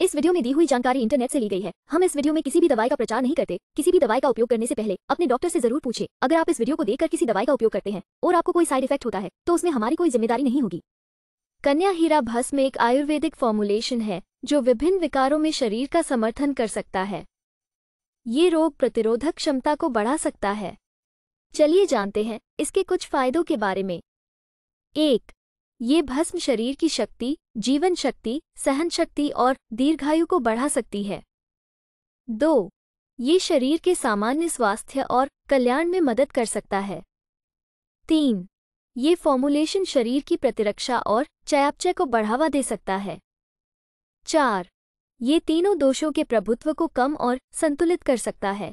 इस वीडियो में दी हुई जानकारी इंटरनेट से ली गई है हम इस वीडियो में किसी भी दवाई का प्रचार नहीं करते किसी भी दवाई का उपयोग करने से पहले अपने डॉक्टर से जरूर पूछे अगर आप इस वीडियो को देखकर किसी दवाई का उपयोग करते हैं और आपको कोई साइड इफेक्ट होता है तो उसमें हमारी कोई जिम्मेदारी नहीं होगी कन्या हीरा भस्म एक आयुर्वेदिक फॉर्मुलेशन है जो विभिन्न विकारों में शरीर का समर्थन कर सकता है ये रोग प्रतिरोधक क्षमता को बढ़ा सकता है चलिए जानते हैं इसके कुछ फायदों के बारे में एक ये भस्म शरीर की शक्ति जीवन शक्ति सहन शक्ति और दीर्घायु को बढ़ा सकती है दो ये शरीर के सामान्य स्वास्थ्य और कल्याण में मदद कर सकता है तीन ये फॉर्मुलेशन शरीर की प्रतिरक्षा और चयापचय को बढ़ावा दे सकता है चार ये तीनों दोषों के प्रभुत्व को कम और संतुलित कर सकता है